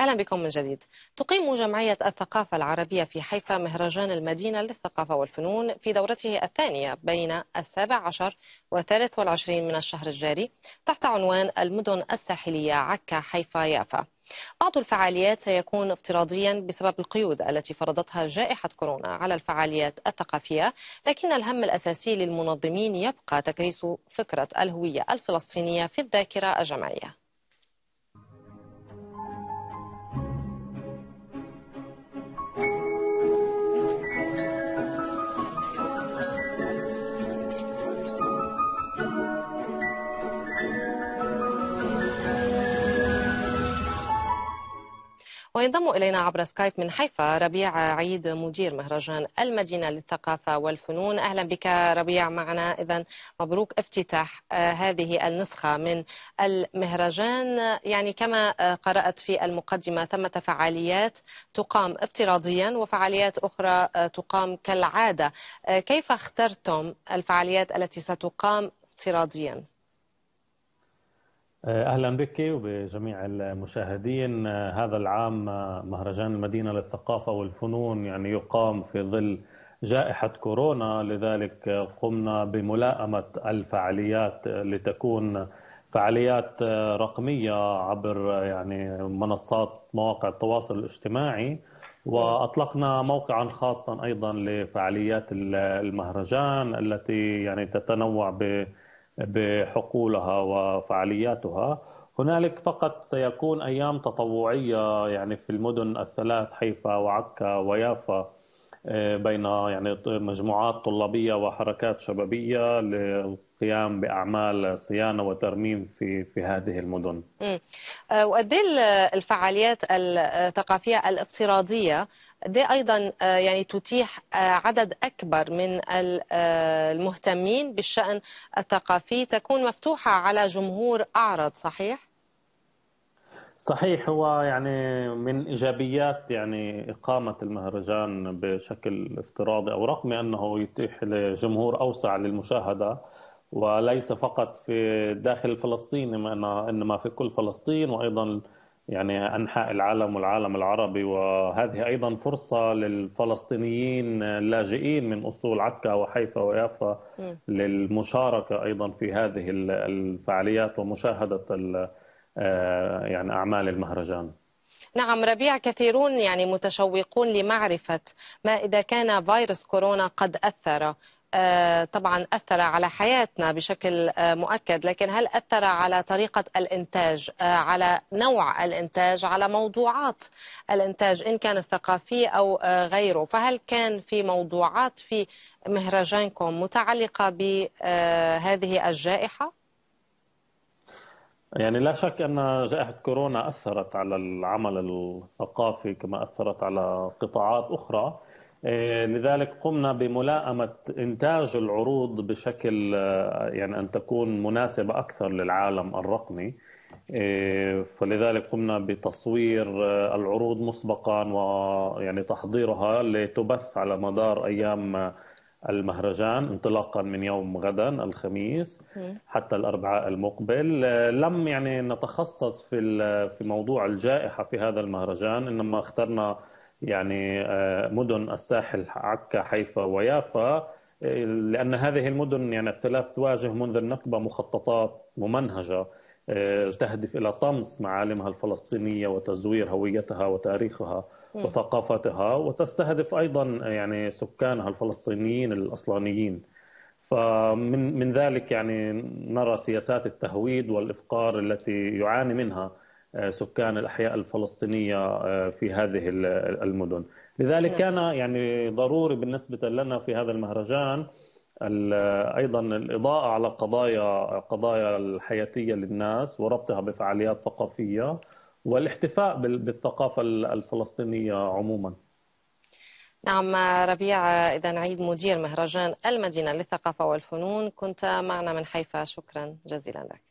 أهلا بكم من جديد تقيم جمعية الثقافة العربية في حيفا مهرجان المدينة للثقافة والفنون في دورته الثانية بين السابع عشر والثالث والعشرين من الشهر الجاري تحت عنوان المدن الساحلية عكا حيفا يافا بعض الفعاليات سيكون افتراضيا بسبب القيود التي فرضتها جائحة كورونا على الفعاليات الثقافية لكن الهم الأساسي للمنظمين يبقى تكريس فكرة الهوية الفلسطينية في الذاكرة الجمعية وينضم إلينا عبر سكايب من حيفا ربيع عيد مدير مهرجان المدينة للثقافة والفنون أهلا بك ربيع معنا إذا مبروك افتتاح آه، هذه النسخة من المهرجان يعني كما آه، قرأت في المقدمة ثمة فعاليات تقام افتراضيا وفعاليات أخرى آه، تقام كالعادة كيف اخترتم الفعاليات التي ستقام افتراضيا؟ آه، اهلا بك وبجميع المشاهدين آه، هذا العام آه، مهرجان المدينه للثقافه والفنون يعني يقام في ظل جائحه كورونا لذلك قمنا بملائمه الفعاليات لتكون فعاليات رقميه عبر يعني منصات مواقع التواصل الاجتماعي واطلقنا موقعا خاصا ايضا لفعاليات المهرجان التي يعني تتنوع ب بحقولها وفعالياتها هنالك فقط سيكون ايام تطوعيه يعني في المدن الثلاث حيفا وعكا ويافا آه، بين يعني مجموعات طلابيه وحركات شبابيه للقيام باعمال صيانه وترميم في في هذه المدن. آه، وقد إيه الفعاليات الثقافيه الافتراضيه دي إيه ايضا آه، يعني تتيح عدد اكبر من المهتمين بالشان الثقافي تكون مفتوحه على جمهور اعرض صحيح؟ صحيح هو يعني من ايجابيات يعني اقامه المهرجان بشكل افتراضي او رقمي انه يتيح لجمهور اوسع للمشاهده وليس فقط في داخل فلسطين انما في كل فلسطين وايضا يعني انحاء العالم والعالم العربي وهذه ايضا فرصه للفلسطينيين اللاجئين من اصول عكا وحيفا ويافا للمشاركه ايضا في هذه الفعاليات ومشاهده آه، يعني أعمال المهرجان نعم ربيع كثيرون يعني متشوقون لمعرفة ما إذا كان فيروس كورونا قد أثر آه، طبعا أثر على حياتنا بشكل آه، مؤكد لكن هل أثر على طريقة الإنتاج على نوع الإنتاج على موضوعات الإنتاج إن كان الثقافي أو غيره فهل كان في موضوعات في مهرجانكم متعلقة بهذه الجائحة؟ يعني لا شك ان جائحه كورونا اثرت على العمل الثقافي كما اثرت على قطاعات اخرى إيه، لذلك قمنا بملائمه انتاج العروض بشكل آه، يعني ان تكون مناسبه اكثر للعالم الرقمي إيه، فلذلك قمنا بتصوير آه، العروض مسبقا ويعني تحضيرها لتبث على مدار ايام آه، المهرجان انطلاقا من يوم غدا الخميس حتى الاربعاء المقبل لم يعني نتخصص في في موضوع الجائحه في هذا المهرجان انما اخترنا يعني آه، مدن الساحل عكا حيفا ويافا لان هذه المدن يعني الثلاث تواجه منذ النكبه مخططات ممنهجه آه، تهدف الى طمس معالمها الفلسطينيه وتزوير هويتها وتاريخها وثقافتها وتستهدف ايضا يعني سكانها الفلسطينيين الاصلانيين فمن من ذلك يعني نرى سياسات التهويد والافقار التي يعاني منها آه، سكان الاحياء الفلسطينيه آه، في هذه المدن لذلك كان يعني ضروري بالنسبه لنا في هذا المهرجان ايضا الاضاءه على قضايا قضايا الحياتيه للناس وربطها بفعاليات ثقافيه والاحتفاء بالثقافة الفلسطينية عموما نعم ربيع إذا عيد مدير مهرجان المدينة للثقافة والفنون كنت معنا من حيفا شكرا جزيلا لك